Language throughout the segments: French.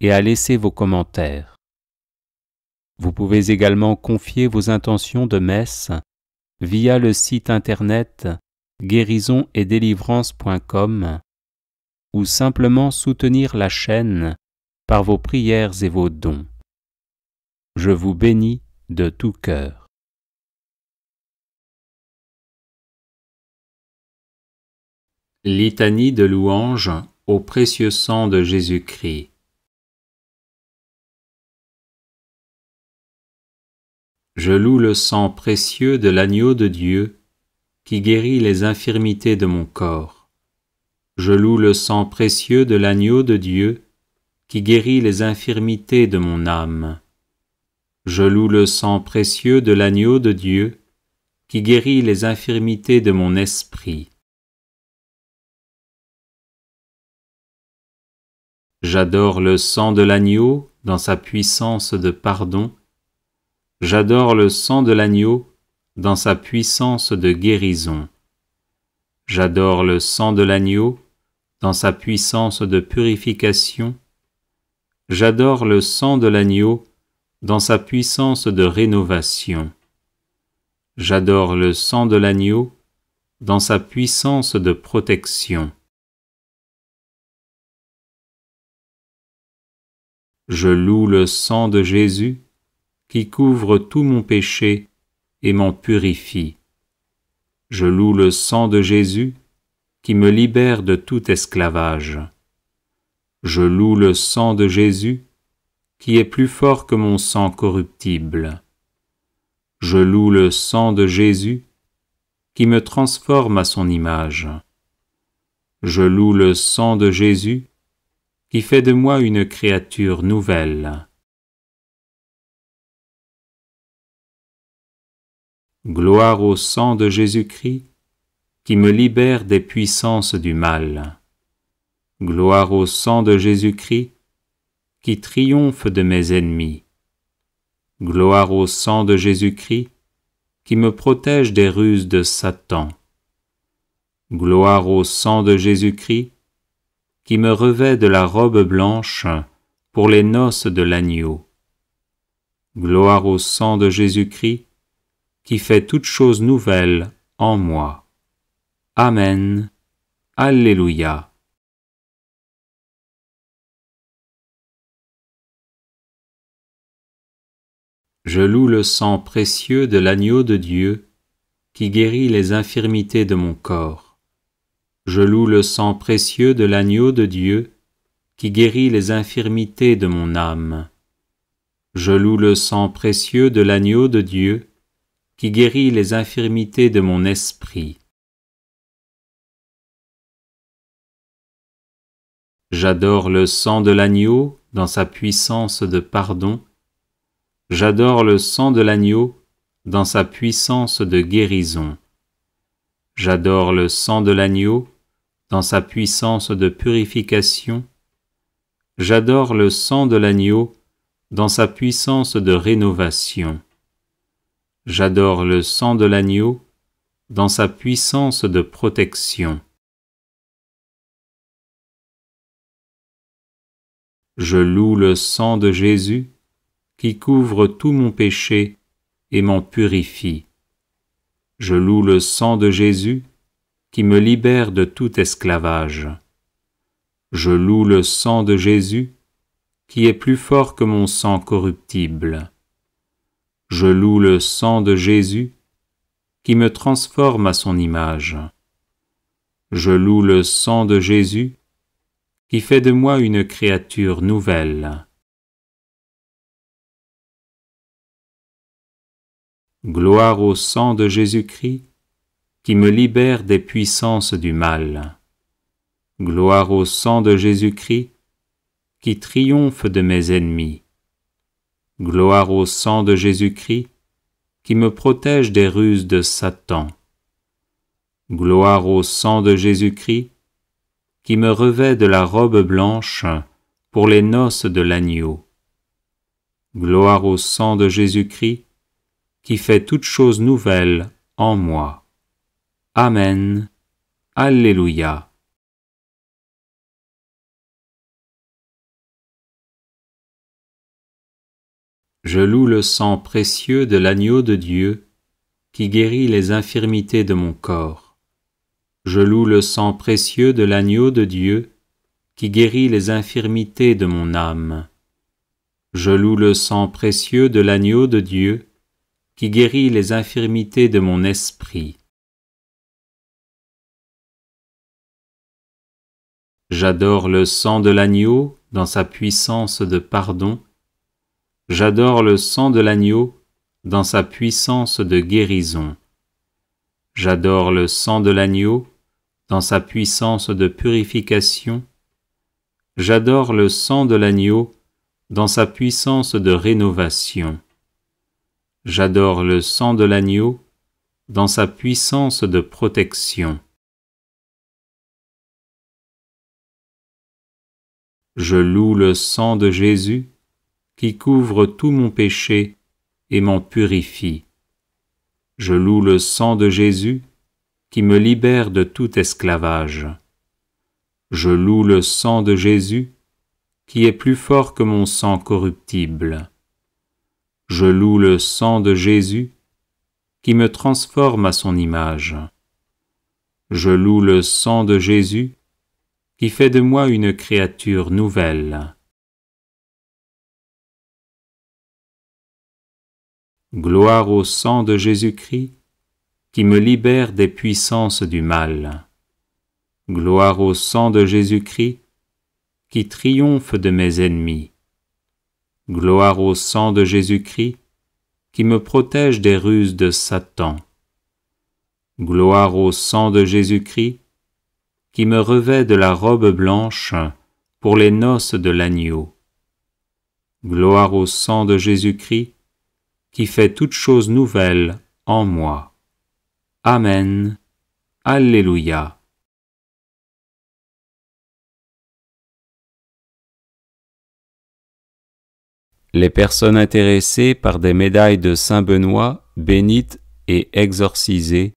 et à laisser vos commentaires. Vous pouvez également confier vos intentions de messe via le site internet guérison et délivrance.com ou simplement soutenir la chaîne par vos prières et vos dons. Je vous bénis de tout cœur. Litanie de louange au précieux sang de Jésus-Christ. Je loue le sang précieux de l'agneau de Dieu qui guérit les infirmités de mon corps. Je loue le sang précieux de l'agneau de Dieu qui guérit les infirmités de mon âme. Je loue le sang précieux de l'agneau de Dieu qui guérit les infirmités de mon esprit. J'adore le sang de l'agneau dans sa puissance de pardon J'adore le sang de l'agneau dans sa puissance de guérison. J'adore le sang de l'agneau dans sa puissance de purification. J'adore le sang de l'agneau dans sa puissance de rénovation. J'adore le sang de l'agneau dans sa puissance de protection. Je loue le sang de Jésus qui couvre tout mon péché et m'en purifie. Je loue le sang de Jésus qui me libère de tout esclavage. Je loue le sang de Jésus qui est plus fort que mon sang corruptible. Je loue le sang de Jésus qui me transforme à son image. Je loue le sang de Jésus qui fait de moi une créature nouvelle. Gloire au sang de Jésus-Christ, qui me libère des puissances du mal. Gloire au sang de Jésus-Christ, qui triomphe de mes ennemis. Gloire au sang de Jésus-Christ, qui me protège des ruses de Satan. Gloire au sang de Jésus-Christ, qui me revêt de la robe blanche pour les noces de l'agneau. Gloire au sang de Jésus-Christ, qui fait toutes chose nouvelle en moi. Amen. Alléluia. Je loue le sang précieux de l'agneau de Dieu qui guérit les infirmités de mon corps. Je loue le sang précieux de l'agneau de Dieu qui guérit les infirmités de mon âme. Je loue le sang précieux de l'agneau de Dieu qui guérit les infirmités de mon esprit. J'adore le sang de l'agneau dans sa puissance de pardon. J'adore le sang de l'agneau dans sa puissance de guérison. J'adore le sang de l'agneau dans sa puissance de purification. J'adore le sang de l'agneau dans sa puissance de rénovation. J'adore le sang de l'agneau dans sa puissance de protection. Je loue le sang de Jésus qui couvre tout mon péché et m'en purifie. Je loue le sang de Jésus qui me libère de tout esclavage. Je loue le sang de Jésus qui est plus fort que mon sang corruptible. Je loue le sang de Jésus qui me transforme à son image. Je loue le sang de Jésus qui fait de moi une créature nouvelle. Gloire au sang de Jésus-Christ qui me libère des puissances du mal. Gloire au sang de Jésus-Christ qui triomphe de mes ennemis. Gloire au sang de Jésus-Christ, qui me protège des ruses de Satan. Gloire au sang de Jésus-Christ, qui me revêt de la robe blanche pour les noces de l'agneau. Gloire au sang de Jésus-Christ, qui fait toutes choses nouvelles en moi. Amen. Alléluia. Je loue le sang précieux de l'agneau de Dieu qui guérit les infirmités de mon corps. Je loue le sang précieux de l'agneau de Dieu qui guérit les infirmités de mon âme. Je loue le sang précieux de l'agneau de Dieu qui guérit les infirmités de mon esprit. J'adore le sang de l'agneau dans sa puissance de pardon J'adore le sang de l'agneau dans sa puissance de guérison. J'adore le sang de l'agneau dans sa puissance de purification. J'adore le sang de l'agneau dans sa puissance de rénovation. J'adore le sang de l'agneau dans sa puissance de protection. Je loue le sang de Jésus qui couvre tout mon péché et m'en purifie. Je loue le sang de Jésus qui me libère de tout esclavage. Je loue le sang de Jésus qui est plus fort que mon sang corruptible. Je loue le sang de Jésus qui me transforme à son image. Je loue le sang de Jésus qui fait de moi une créature nouvelle. Gloire au sang de Jésus-Christ qui me libère des puissances du mal. Gloire au sang de Jésus-Christ qui triomphe de mes ennemis. Gloire au sang de Jésus-Christ qui me protège des ruses de Satan. Gloire au sang de Jésus-Christ qui me revêt de la robe blanche pour les noces de l'agneau. Gloire au sang de Jésus-Christ qui fait toute chose nouvelle en moi. Amen. Alléluia. Les personnes intéressées par des médailles de Saint Benoît, bénites et exorcisées,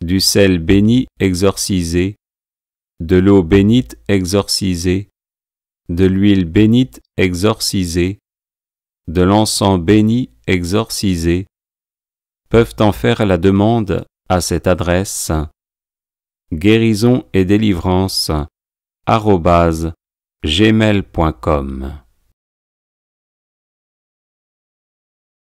du sel béni exorcisé, de l'eau bénite exorcisée, de l'huile bénite exorcisée, de l'encens béni exorcisé, peuvent en faire la demande à cette adresse guérison et délivrance gmail.com